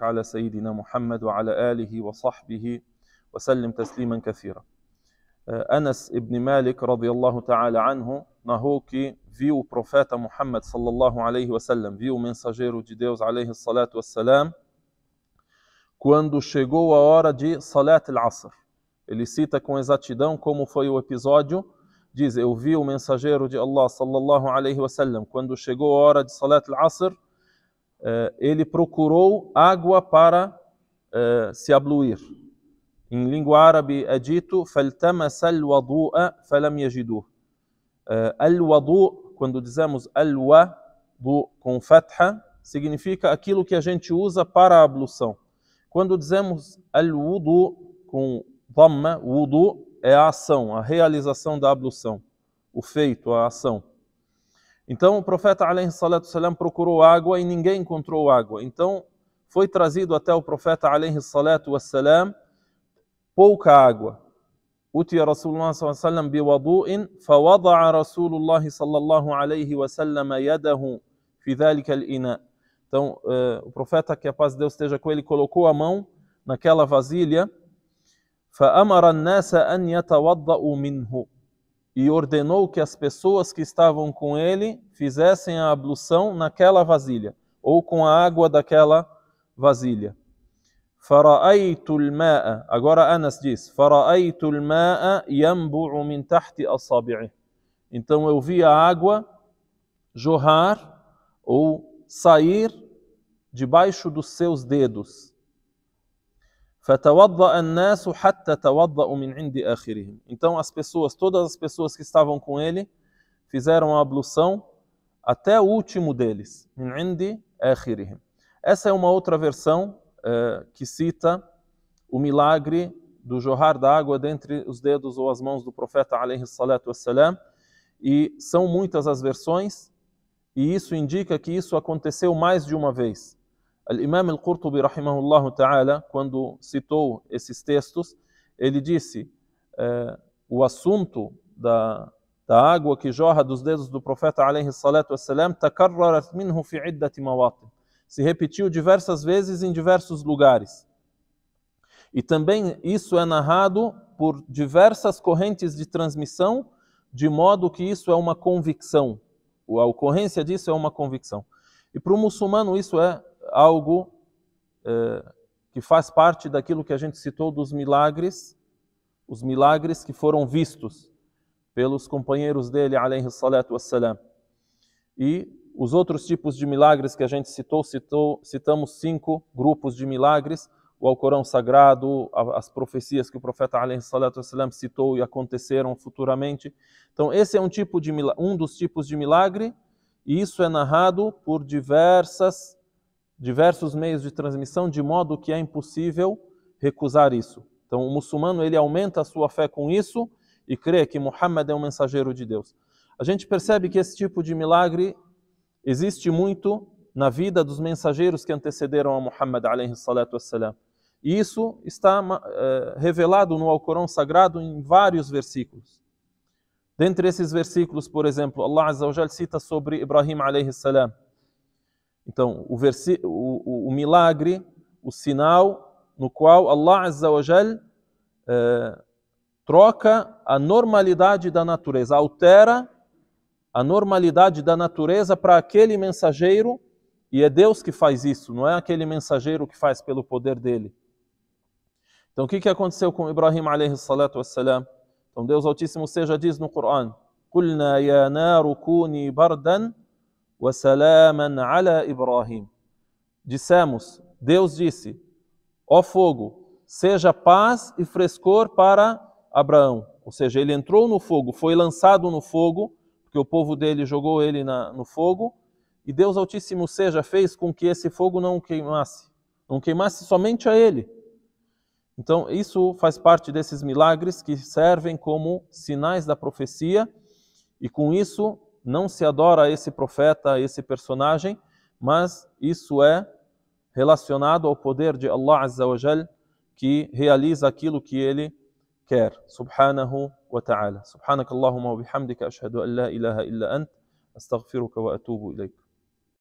وبارك على سيدنا محمد وعلى آله وصحبه وسلم تسليما كثيرا Anas ibn Malik radijallahu ta'ala anhu narrou que viu o profeta Muhammad sallallahu alaihi wasallam, viu o mensageiro de Deus alaihi salatu wassalam, quando chegou a hora de Salat al-Asr. Ele cita com exatidão como foi o episódio, diz, eu vi o mensageiro de Allah sallallahu alaihi wasallam, quando chegou a hora de Salat al-Asr, Eh, ele procurou água para eh, se abluir. Em língua árabe é dito فَالْتَمَسَ الْوَضُوءَ فَلَمْ يَجِدُوهُ Al-Wadu, quando dizemos Al-Wadu com fatha, significa aquilo que a gente usa para a ablução. Quando dizemos Al-Wudu com Dhamma, Wudu é a ação, a realização da ablução, o feito, a ação. Então o profeta alaihi procurou água e ninguém encontrou água. Então foi trazido até o profeta alaihi pouca água. أتي رسول الله صلى الله عليه وسلم بوضوء فوضع رسول الله صلى الله عليه وسلم يده في ذلك Então, eh, o profeta, que a paz de Deus esteja com ele, colocou a mão naquela vasilha e ordenou que as pessoas que estavam com ele fizessem a ablução naquela vasilha, ou com a água daquela vasilha. Agora Anas diz: Fara'aytul ma'a min tahti asabi'i. Então eu vi a água jorrar ou sair debaixo dos seus dedos. Então as pessoas, todas as pessoas que estavam com ele, fizeram a ablução até o último deles, Essa é uma outra versão eh, que cita o milagre do jorrar da água dentre os dedos ou as mãos do profeta wassalam, e são muitas as versões, e isso indica que isso aconteceu mais de uma vez. Imam al-Qurtubi, rahimahullah ta'ala, quando citou esses textos, ele disse: eh, o assunto da, da água que jorra dos dedos do profeta alayhi salatu wassalam, takarrarat minhu fi iddati mawatin. Se repetiu diversas vezes em diversos lugares. E também isso é narrado por diversas correntes de transmissão, de modo que isso é uma convicção. A ocorrência disso é uma convicção. E para o muçulmano isso é algo eh, que faz parte daquilo que a gente citou dos milagres, os milagres que foram vistos pelos companheiros dele, alaihi salatu wassalam. E os outros tipos de milagres que a gente citou, citou citamos cinco grupos de milagres, o Alcorão Sagrado, as profecias que o profeta Wassalam citou e aconteceram futuramente. Então, esse é um, tipo de, um dos tipos de milagre, e isso é narrado por diversas diversos meios de transmissão de modo que é impossível recusar isso. Então, o muçulmano ele aumenta a sua fé com isso e crê que Muhammad é um mensageiro de Deus. A gente percebe que esse tipo de milagre existe muito na vida dos mensageiros que antecederam a Muhammad alayhi salatu wassalam. E isso está eh, revelado no Alcorão Sagrado em vários versículos. Dentre esses versículos, por exemplo, Allah Azza wa cita sobre Ibrahim alayhi salam. Então, o, o, o, milagre, o sinal no qual Allah Azza wa Jal, eh, troca a normalidade da natureza, altera a normalidade da natureza para aquele mensageiro, e é Deus que faz isso, não é aquele mensageiro que faz pelo poder dele. Então, o que, que aconteceu com Ibrahim alayhi salatu wassalam? Então, Deus Altíssimo seja diz no Coran: قلنا ya naru kuni وَسَلَامًا عَلَى إِبْرَاهِيمَ Dissemos, Deus disse, ó fogo, seja paz e frescor para Abraão. Ou seja, ele entrou no fogo, foi lançado no fogo, porque o povo dele jogou ele na, no fogo, e Deus Altíssimo seja fez com que esse fogo não queimasse, não queimasse somente a ele. Então, isso faz parte desses milagres que servem como sinais da profecia, e com isso não se adora esse profeta, esse personagem, mas isso é relacionado ao poder de Allah Azza wa Jal, que realiza aquilo que ele quer. Subhanahu wa ta'ala. Subhanakallahumma wa bihamdika ashhadu an la ilaha illa ant astaghfiruka wa atubu ilayk.